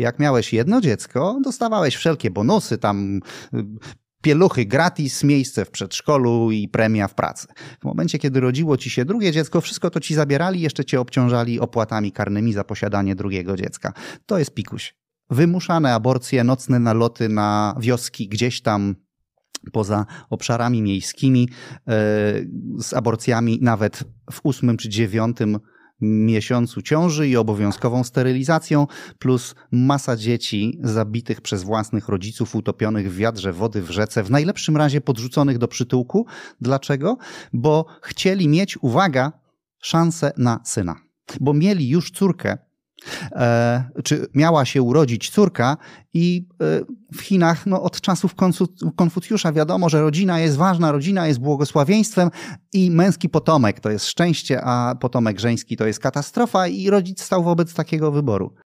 jak miałeś jedno dziecko, dostawałeś wszelkie bonusy, tam y, pieluchy gratis, miejsce w przedszkolu i premia w pracy. W momencie, kiedy rodziło ci się drugie dziecko, wszystko to ci zabierali, jeszcze cię obciążali opłatami karnymi za posiadanie drugiego dziecka. To jest pikuś. Wymuszane aborcje, nocne naloty na wioski gdzieś tam poza obszarami miejskimi, y, z aborcjami nawet w ósmym czy dziewiątym miesiącu ciąży i obowiązkową sterylizacją, plus masa dzieci zabitych przez własnych rodziców, utopionych w wiadrze wody w rzece, w najlepszym razie podrzuconych do przytułku. Dlaczego? Bo chcieli mieć, uwaga, szansę na syna. Bo mieli już córkę, E, czy miała się urodzić córka i e, w Chinach no, od czasów Konfucjusza wiadomo, że rodzina jest ważna, rodzina jest błogosławieństwem i męski potomek to jest szczęście, a potomek żeński to jest katastrofa i rodzic stał wobec takiego wyboru.